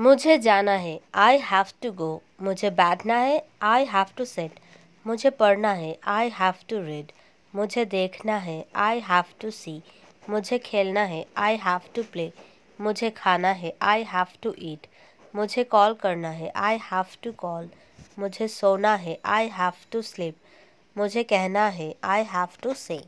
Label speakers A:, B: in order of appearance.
A: मुझे जाना है आई हैव टू गो मुझे बैठना है आई हैव टू सेट मुझे पढ़ना है आई हैव टू रीड मुझे देखना है आई हैव टू सी मुझे खेलना है आई हैव टू प्ले मुझे खाना है आई हैव टू ईट मुझे कॉल करना है आई हैव टू कॉल मुझे सोना है आई हैव टू स्लीप मुझे कहना है आई हैव टू से